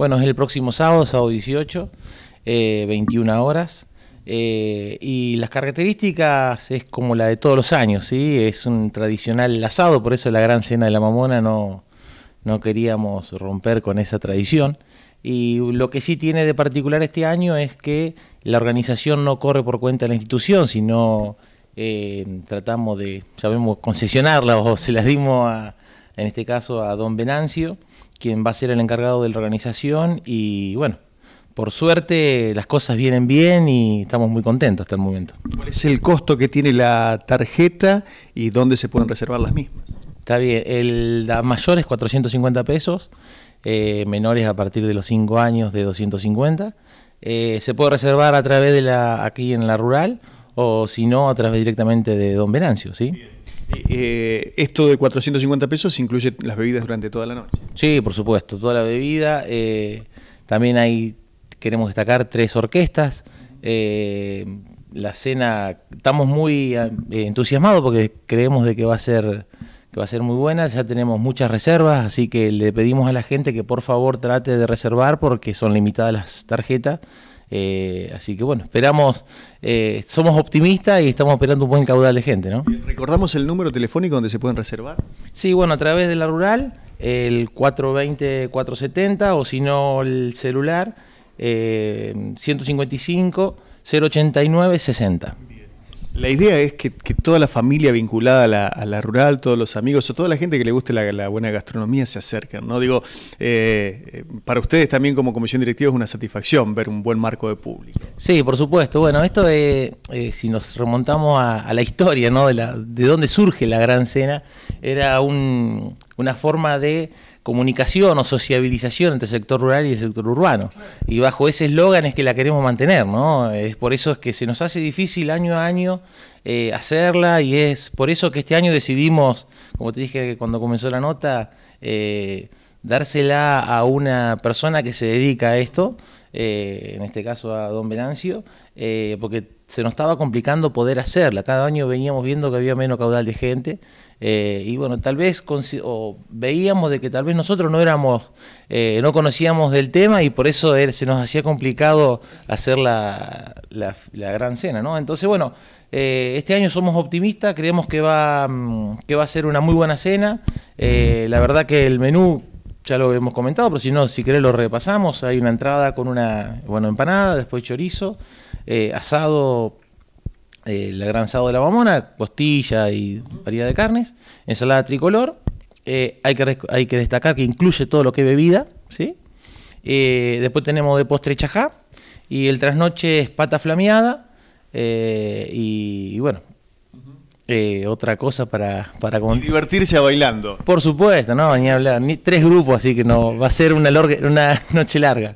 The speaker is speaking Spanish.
Bueno, es el próximo sábado, sábado 18, 21 eh, horas. Eh, y las características es como la de todos los años, ¿sí? Es un tradicional asado, por eso la gran cena de la mamona no, queríamos romper con esa tradición. Y lo que sí tiene de particular este año es que la organización no corre por cuenta de la institución, sino eh, tratamos de, sabemos, concesionarla o se las dimos, a, en este caso, a don Venancio, quien va a ser el encargado de la organización y bueno, por suerte las cosas vienen bien y estamos muy contentos hasta el momento. ¿Cuál es el costo que tiene la tarjeta y dónde se pueden reservar las mismas? Está bien, el, la mayor es 450 pesos, eh, menores a partir de los 5 años de 250. Eh, se puede reservar a través de la, aquí en la rural o si no a través directamente de Don Venancio, ¿sí? Eh, esto de 450 pesos incluye las bebidas durante toda la noche. Sí, por supuesto, toda la bebida. Eh, también hay, queremos destacar, tres orquestas. Eh, la cena, estamos muy eh, entusiasmados porque creemos de que va a ser que va a ser muy buena, ya tenemos muchas reservas, así que le pedimos a la gente que por favor trate de reservar porque son limitadas las tarjetas. así que bueno, esperamos, somos optimistas y estamos esperando un buen caudal de gente, ¿no? ¿Recordamos el número telefónico donde se pueden reservar? Sí, bueno, a través de la rural, el 420-470 o si no el celular 155-089-60. Eh, la idea es que, toda la familia vinculada a la, rural, todos los amigos o toda la gente que le guste la, buena gastronomía se acerquen. ¿no? Digo, eh, eh, para ustedes también como comisión directiva es una satisfacción ver un buen marco de público. Sí, por supuesto. Bueno, esto si nos remontamos a, la historia ¿no? de dónde surge la gran cena, era un, una forma de comunicación o sociabilización entre el sector rural y el sector urbano. Y bajo ese eslogan es que la queremos mantener, ¿no? Es por eso es que se nos hace difícil año a año eh, hacerla y es por eso que este año decidimos, como te dije cuando comenzó la nota, eh, dársela a una persona que se dedica a esto, eh, en este caso a don Venancio, eh, porque se nos estaba complicando poder hacerla. Cada año veníamos viendo que había menos caudal de gente eh, y bueno, tal vez veíamos de que tal vez nosotros no éramos, no conocíamos del tema y por eso se nos hacía complicado hacer la, gran cena, ¿no? Entonces, bueno, este año somos optimistas, creemos que va, mm, que va a ser una muy buena cena. la verdad que el menú ya lo hemos comentado, pero si no, si querés lo repasamos. Hay una entrada con una, bueno, empanada, después chorizo, eh, asado, eh, el gran asado de la mamona, costilla y variedad de carnes, ensalada tricolor. Eh, hay, que, hay que destacar que incluye todo lo que es bebida, ¿sí? Eh, después tenemos de postre chajá y el trasnoche es pata flameada y bueno, eh, otra cosa para, para divertirse bailando. Por supuesto, no, ni hablar. Ni tres grupos, así que no va a ser una, una noche larga.